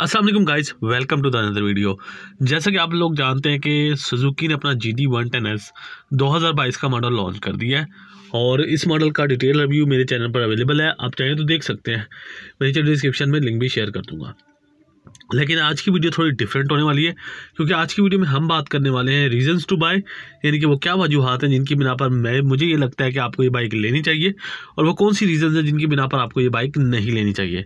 Aslam guys welcome to the another video जैसा कि आप लोग जानते हैं कि सुजुकी ने अपना G D one ten S दो हज़ार बाईस का मॉडल लॉन्च कर दिया है और इस मॉडल का डिटेल रिव्यू मेरे चैनल पर अवेलेबल है आप चाहें तो देख सकते हैं मेरे चैनल डिस्क्रिप्शन में लिंक भी शेयर कर दूँगा लेकिन आज की वीडियो थोड़ी डिफरेंट होने वाली है क्योंकि आज की वीडियो में हम बात करने वाले हैं रीजंस टू बाय यानी कि वो क्या वजूहत हैं जिनकी बिना पर मैं मुझे ये लगता है कि आपको ये बाइक लेनी चाहिए और वो कौन सी रीजंस हैं जिनकी बिना पर आपको ये बाइक नहीं लेनी चाहिए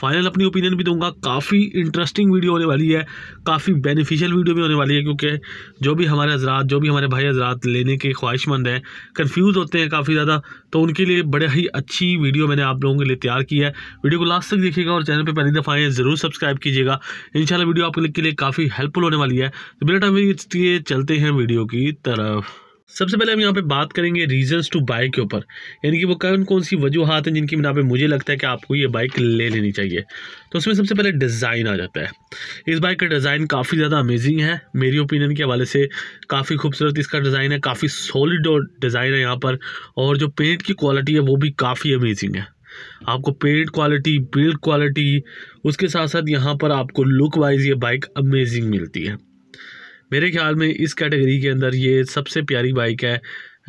फाइनल अपनी ओपिनियन भी दूंगा काफ़ी इंटरेस्टिंग वीडियो होने वाली है काफ़ी बेनिफिशियल वीडियो भी होने वाली है क्योंकि जो भी हमारे हजरात जो भी हमारे भाई हजरात लेने के ख्वाहिशमंद हैं कन्फ्यूज़ होते हैं काफ़ी ज़्यादा तो उनके लिए बड़े ही अच्छी वीडियो मैंने आप लोगों के लिए तैयार की है वीडियो को लास्ट तक देखिएगा और चैनल पर पहली दफ़ा ज़रूर सब्सक्राइब कीजिएगा कीजिएगा इन वीडियो आपके के लिए काफ़ी हेल्पफुल होने वाली है तो बिना टाइम ये चलते हैं वीडियो की तरफ सबसे पहले हम यहाँ पे बात करेंगे रीजंस टू बाय के ऊपर यानी कि वो कौन कौन सी वजूहत हैं जिनकी बिना पे मुझे लगता है कि आपको ये बाइक ले लेनी चाहिए तो उसमें सबसे पहले डिज़ाइन आ जाता है इस बाइक का डिज़ाइन काफ़ी ज़्यादा अमेजिंग है मेरी ओपिनियन के हवाले से काफ़ी खूबसूरत इसका डिज़ाइन है काफ़ी सॉलिड डिज़ाइन है यहाँ पर और जो पेंट की क्वालिटी है वो भी काफ़ी अमेजिंग है आपको पेड क्वालिटी बिल्ड क्वालिटी उसके साथ साथ यहाँ पर आपको लुक वाइज ये बाइक अमेजिंग मिलती है मेरे ख्याल में इस कैटेगरी के अंदर ये सबसे प्यारी बाइक है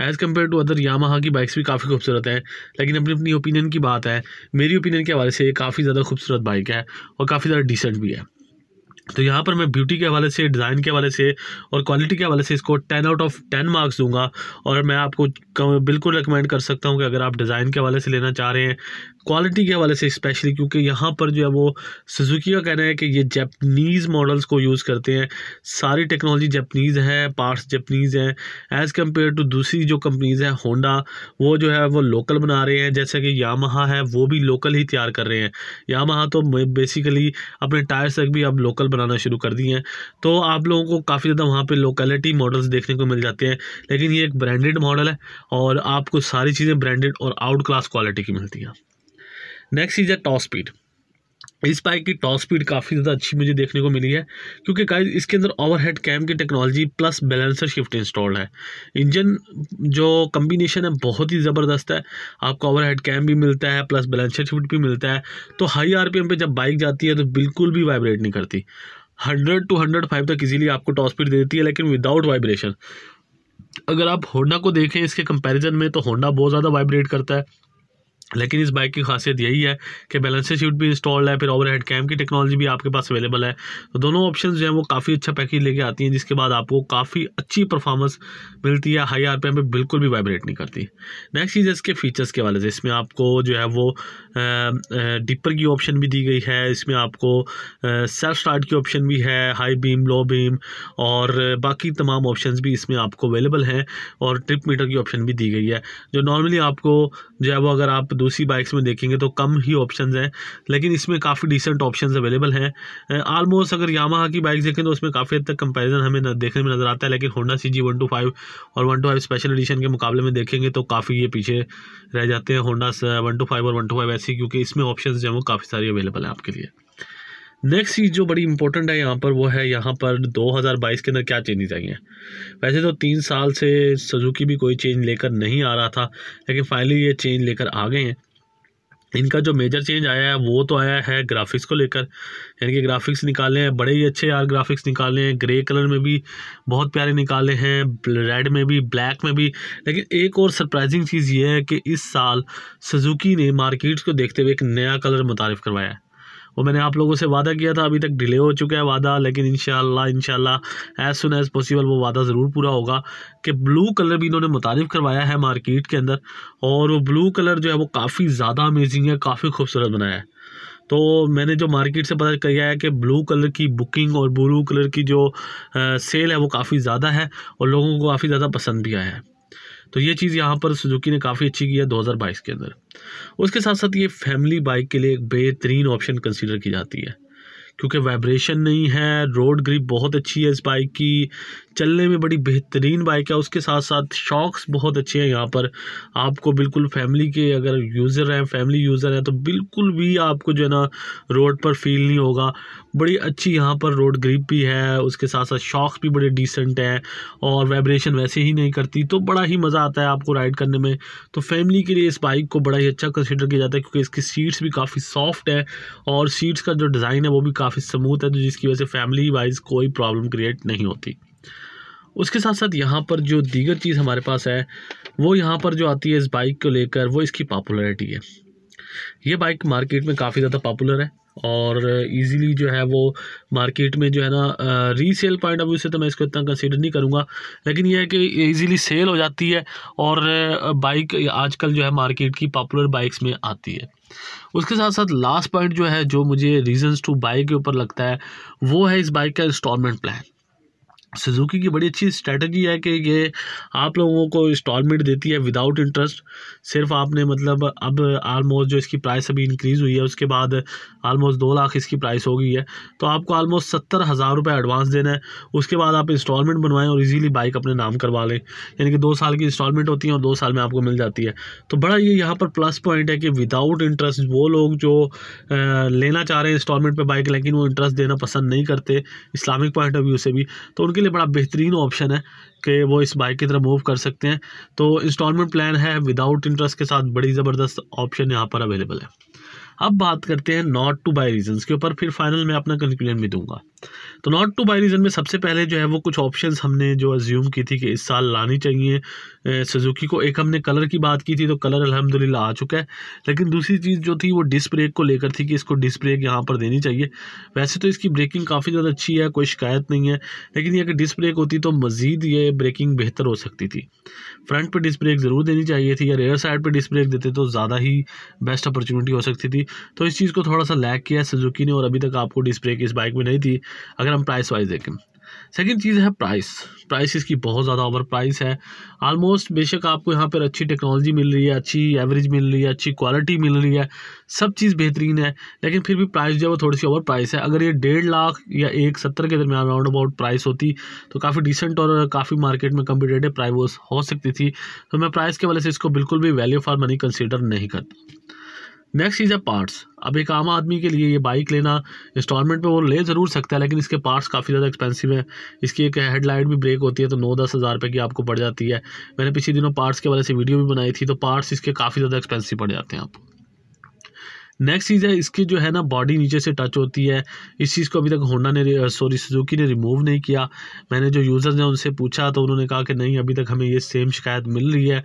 as compare to other Yamaha की बाइक्स भी काफ़ी खूबसूरत हैं लेकिन अपनी अपनी ओपिनियन की बात है मेरी ओपिनियन के हवाले से ये काफ़ी ज़्यादा खूबसूरत बाइक है और काफ़ी ज़्यादा डिसेंट भी है तो यहाँ पर मैं ब्यूटी के हवाले से डिज़ाइन के हवाले से और क्वालिटी के हवाले से इसको ten out of ten marks दूंगा और मैं आपको बिल्कुल रिकमेंड कर सकता हूँ कि अगर आप डिज़ाइन के हवाले से लेना चाह रहे हैं क्वालिटी के हवाले से स्पेशली क्योंकि यहाँ पर जो है वो सुजुकी का कहना है कि ये जैपनीज़ मॉडल्स को यूज़ करते हैं सारी टेक्नोलॉजी जैपनीज़ है पार्ट्स जैपनीज़ हैं एज़ कम्पेयर टू दूसरी जो कंपनीज़ है होंडा वो जो है वो लोकल बना रहे हैं जैसे कि यामहा है वो भी लोकल ही तैयार कर रहे हैं यामहा तो बेसिकली अपने टायर्स तक भी अब लोकल बनाना शुरू कर दिए हैं तो आप लोगों को काफ़ी ज़्यादा वहाँ पर लोकेलिटी मॉडल्स देखने को मिल जाते हैं लेकिन ये एक ब्रांडेड मॉडल है और आपको सारी चीज़ें ब्रांडेड और आउट क्लास क्वालिटी की मिलती हैं नेक्स्ट चीज़ है टॉप स्पीड इस बाइक की टॉप स्पीड काफ़ी ज़्यादा अच्छी मुझे देखने को मिली है क्योंकि गाइस इसके अंदर ओवरहेड कैम की technology plus balancer shift installed है इंजन जो कम्बिनेशन है बहुत ही ज़बरदस्त है आपको ओवरहेड कैम भी मिलता है प्लस बैलेंसर शिफ्ट भी मिलता है तो हाई आर पे जब बाइक जाती है तो बिल्कुल भी वाइब्रेट नहीं करती हंड्रेड टू हंड्रेड फाइव तक इजीली आपको टॉप स्पीड दे देती है लेकिन विदाउट वाइब्रेशन अगर आप होंडा को देखें इसके कंपैरिजन में तो होंडा बहुत ज़्यादा वाइब्रेट करता है लेकिन इस बाइक की खासियत यही है कि बैलेंसर शीट भी इंस्टॉल्ड है फिर ओवर हेड कैम की टेक्नोलॉजी भी आपके पास अवेलेबल है तो दोनों ऑप्शन जो है वो काफ़ी अच्छा पैकेज लेके आती हैं जिसके बाद आपको काफ़ी अच्छी परफॉर्मेंस मिलती है हाई आर पे बिल्कुल भी वाइब्रेट नहीं करती नेक्स्ट चीज़ इसके फीचर्स के हवाले से इसमें आपको जो है वो डिपर की ऑप्शन भी दी गई है इसमें आपको सेल्फ स्टार्ट की ऑप्शन भी है हाई बीम लो बीम और बाकी तमाम ऑप्शन भी इसमें आपको अवेलेबल हैं और ट्रिप मीटर की ऑप्शन भी दी गई है जो नॉर्मली आपको जो है वो अगर आप दूसरी बाइक्स में देखेंगे तो कम ही ऑप्शन हैं लेकिन इसमें काफ़ी डिसेंट ऑप्शन अवेलेबल हैं आलमोस्ट अगर यामा की बाइक देखें तो उसमें काफ़ी हद तक कंपेरिजन हमें देखने में नज़र आता है लेकिन Honda C G one two five और one two five special edition के मुकाबले में देखेंगे तो काफ़ी ये पीछे रह जाते हैं होंडा वन टू फाइव और वन टू फाइव ऐसी क्योंकि इसमें ऑप्शन जो है वो काफ़ी सारी अवेलेबल हैं आपके लिए नेक्स्ट चीज़ जो बड़ी इंपॉर्टेंट है यहाँ पर वो है यहाँ पर 2022 के अंदर क्या चेंजेस आई हैं वैसे तो तीन साल से सुजुकी भी कोई चेंज लेकर नहीं आ रहा था लेकिन फाइनली ये चेंज लेकर आ गए हैं इनका जो मेजर चेंज आया है वो तो आया है ग्राफिक्स को लेकर यानी कि ग्राफिक्स निकाले हैं बड़े ही अच्छे यार ग्राफिक्स निकाले हैं ग्रे कलर में भी बहुत प्यारे निकाले हैं रेड में भी ब्लैक में भी लेकिन एक और सरप्राइजिंग चीज़ ये है कि इस साल सुजुकी ने मार्केट्स को देखते हुए एक नया कलर मुतारफ़ करवाया है और मैंने आप लोगों से वादा किया था अभी तक डिले हो चुका है वादा लेकिन इन इनशाला एज़ सुन एज़ पॉसिबल वो वादा ज़रूर पूरा होगा कि ब्लू कलर भी इन्होंने मुतारफ़ करवाया है मार्केट के अंदर और वो ब्लू कलर जो है वो काफ़ी ज़्यादा अमेजिंग है काफ़ी खूबसूरत बनाया है तो मैंने जो मार्केट से पता किया है कि ब्लू कलर की बुकिंग और ब्लू कलर की जो आ, सेल है वो काफ़ी ज़्यादा है और लोगों को काफ़ी ज़्यादा पसंद भी आया है तो ये चीज़ यहाँ पर सुजुकी ने काफ़ी अच्छी की है 2022 के अंदर उसके साथ साथ ये फैमिली बाइक के लिए एक बेहतरीन ऑप्शन कंसिडर की जाती है क्योंकि वाइब्रेशन नहीं है रोड ग्रिप बहुत अच्छी है इस बाइक की चलने में बड़ी बेहतरीन बाइक है उसके साथ साथ शॉक्स बहुत अच्छे हैं यहाँ पर आपको बिल्कुल फैमिली के अगर यूज़र हैं फैमिली यूज़र हैं तो बिल्कुल भी आपको जो है ना रोड पर फील नहीं होगा बड़ी अच्छी यहाँ पर रोड ग्रिप भी है उसके साथ साथ शॉक्स भी बड़े डिसेंट हैं और वाइब्रेशन वैसे ही नहीं करती तो बड़ा ही मज़ा आता है आपको राइड करने में तो फैमिली के लिए इस बाइक को बड़ा ही अच्छा कंसिडर किया जाता है क्योंकि इसकी सीट्स भी काफ़ी सॉफ्ट है और सीट्स का जो डिज़ाइन है वो भी काफ़ी स्मूथ है तो जिसकी वजह से फैमिली वाइज कोई प्रॉब्लम क्रिएट नहीं होती उसके साथ साथ यहाँ पर जो दीगर चीज़ हमारे पास है वो यहाँ पर जो आती है इस बाइक को लेकर वो इसकी पॉपुलरिटी है ये बाइक मार्केट में काफ़ी ज़्यादा पॉपुलर है और इजीली जो है वो मार्केट में जो है ना रीसेल पॉइंट ऑफ व्यू से तो मैं इसको इतना कंसीडर नहीं करूँगा लेकिन यह है कि इजीली सेल हो जाती है और बाइक आजकल जो है मार्केट की पॉपुलर बाइक्स में आती है उसके साथ साथ लास्ट पॉइंट जो है जो मुझे रीजंस टू बाइक के ऊपर लगता है वो है इस बाइक का इंस्टॉलमेंट प्लान सुजुकी की बड़ी अच्छी स्ट्रैटेजी है कि ये आप लोगों को इंस्टॉलमेंट देती है विदाउट इंटरेस्ट सिर्फ आपने मतलब अब आलमोस्ट जो इसकी प्राइस अभी इंक्रीज़ हुई है उसके बाद आलमोस्ट दो लाख इसकी प्राइस हो गई है तो आपको आलमोस्ट सत्तर हज़ार रुपये एडवांस देना है उसके बाद आप इंस्टॉलमेंट बनवाएं और इजीली बाइक अपने नाम करवा लें यानी कि दो साल की इंस्टॉलमेंट होती है और दो साल में आपको मिल जाती है तो बड़ा ये यहाँ पर प्लस पॉइंट है कि विदाउट इंटरेस्ट वो लोग जो लेना चाह रहे हैं इंस्टॉलमेंट पर बाइक लेकिन वो इंटरेस्ट देना पसंद नहीं करते इस्लामिक पॉइंट ऑफ व्यू से भी तो उनके लिए बड़ा बेहतरीन ऑप्शन है कि वो इस बाइक की तरफ मूव कर सकते हैं तो इंस्टॉलमेंट प्लान है विदाउट इंटरेस्ट के साथ बड़ी ज़बरदस्त ऑप्शन यहाँ पर अवेलेबल है अब बात करते हैं नॉट टू बाई रीजन के ऊपर फिर फाइनल में अपना कंक्लूजन भी दूंगा तो नॉट टू बाई रीज़न में सबसे पहले जो है वो कुछ ऑप्शंस हमने जो अज्यूम की थी कि इस साल लानी चाहिए सुजुकी को एक हमने कलर की बात की थी तो कलर अलहमदिल्ला आ चुका है लेकिन दूसरी चीज़ जो थी वो डिस्क ब्रेक को लेकर थी कि इसको डिस्क ब्रेक यहाँ पर देनी चाहिए वैसे तो इसकी ब्रेकिंग काफ़ी ज़्यादा अच्छी है कोई शिकायत नहीं है लेकिन ये अगर डिस्क ब्रेक होती तो मज़ीद ये ब्रेकिंग बेहतर हो सकती थी फ्रंट पर डिस्क ब्रेक ज़रूर देनी चाहिए थी या रेयर साइड पर डिस्क ब्रेक देते तो ज़्यादा ही बेस्ट अपॉर्चुनिटी हो सकती थी तो इस चीज़ को थोड़ा सा लैक किया सुजुकी ने और अभी तक आपको डिस्क ब्रेक इस बाइक में नहीं थी अगर हम प्राइस वाइज देखें सेकेंड चीज़ है प्राइस प्राइस इसकी बहुत ज़्यादा ओवर प्राइस है आलमोस्ट बेशक आपको यहाँ पर अच्छी टेक्नोलॉजी मिल रही है अच्छी एवरेज मिल रही है अच्छी क्वालिटी मिल रही है सब चीज़ बेहतरीन है लेकिन फिर भी प्राइस जो है वो थोड़ी सी ओवर प्राइस है अगर ये डेढ़ लाख या एक सत्तर के दरमियान राउंड अबाउट प्राइस होती तो काफ़ी डिसेंट और काफ़ी मार्केट में कम्पिटेटिव प्राइस हो सकती थी तो मैं प्राइस के वाले से इसको बिल्कुल भी वैल्यू फॉर मनी कंसिडर नहीं करता नेक्स्ट चीज़ है पार्ट्स अब एक आम आदमी के लिए ये बाइक लेना इंस्टॉलमेंट पे वो ले ज़रूर सकता है लेकिन इसके पार्ट्स काफ़ी ज़्यादा एक्सपेंसिव हैं इसकी एक हेडलाइट भी ब्रेक होती है तो नौ दस हज़ार रुपये की आपको पड़ जाती है मैंने पिछले दिनों पार्ट्स के वाले से वीडियो भी बनाई थी तो पार्ट्स इसके काफ़ी ज़्यादा एक्सपेंसिव पड़ जाते हैं आपको नेक्स्ट चीज़ है इसकी जो है ना बॉडी नीचे से टच होती है इस चीज़ को अभी तक होंडा ने सॉरी सुजुकी ने रिमूव नहीं किया मैंने जो यूज़र्स हैं उनसे पूछा तो उन्होंने कहा कि नहीं अभी तक हमें ये सेम शिकायत मिल रही है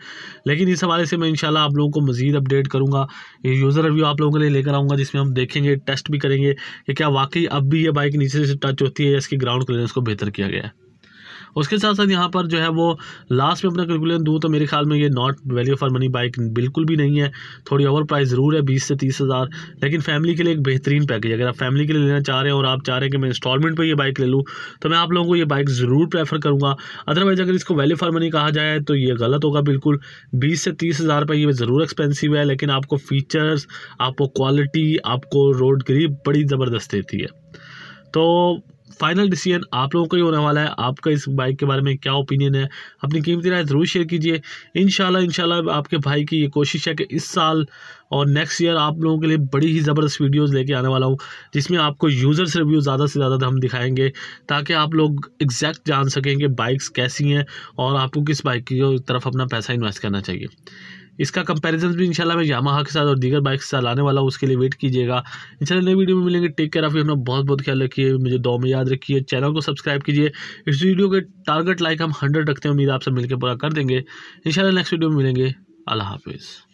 लेकिन इस हवाले से मैं इंशाल्लाह आप लोगों को मज़ीद अपडेट करूँगा यूज़र रिव्यू आप लोगों के लिए लेकर आऊँगा जिसमें हम देखेंगे टेस्ट भी करेंगे कि क्या वाकई अब भी ये बाइक नीचे से टच होती है या इसकी ग्राउंड क्लियरेंस को बेहतर किया गया है उसके साथ साथ यहाँ पर जो है वो लास्ट में अपना कैलकुलेशन दूँ तो मेरे ख्याल में ये not value for money bike बिल्कुल भी नहीं है थोड़ी ओवर प्राइस ज़रूर है बीस से तीस हज़ार लेकिन फैमिली के लिए एक बेहतरीन पैकेज अगर आप फैमिली के लिए लेना चाह रहे हैं और आप चाह रहे हैं कि मैं इंस्टॉलमेंट पर यह बाइक ले लूँ तो मैं आप लोगों को ये बाइक ज़रूर प्रेफर करूँगा अदरवाइज़ अगर इसको वैल्यू फॉर मनी कहा जाए तो ये गलत होगा बिल्कुल बीस से तीस हज़ार रुपये ये ज़रूर एक्सपेंसिव है लेकिन आपको फ़ीचर्स आपको क्वालिटी आपको रोड ग्रीप बड़ी ज़बरदस्त देती है तो फाइनल डिसीजन आप लोगों का ही होने वाला है आपका इस बाइक के बारे में क्या ओपिनियन है अपनी कीमती राय ज़रूर शेयर कीजिए इन शाला आपके भाई की ये कोशिश है कि इस साल और नेक्स्ट ईयर आप लोगों के लिए बड़ी ही ज़बरदस्त वीडियोस लेके आने वाला हूँ जिसमें आपको यूज़र्स रिव्यू ज़्यादा से ज़्यादा हम दिखाएंगे ताकि आप लोग एग्जैक्ट जान सकें कि बाइक्स कैसी हैं और आपको किस बाइक की तरफ अपना पैसा इन्वेस्ट करना चाहिए इसका कंपैरिजन भी इंशाल्लाह मैं यामाहा के साथ और दीगर बाइक के साथ लाने वाला हूँ उसके लिए वेट कीजिएगा इंशाल्लाह नई वीडियो में मिलेंगे टेक केयर आपकी हमने बहुत बहुत ख्याल रखिए मुझे दो में याद रखिए चैनल को सब्सक्राइब कीजिए इस वीडियो के टारगेट लाइक हम हंड्रेड रखते हैं उम्मीद आपसे मिलकर पूरा कर देंगे इन नेक्स्ट वीडियो में मिलेंगे अल्लाह हाफिज़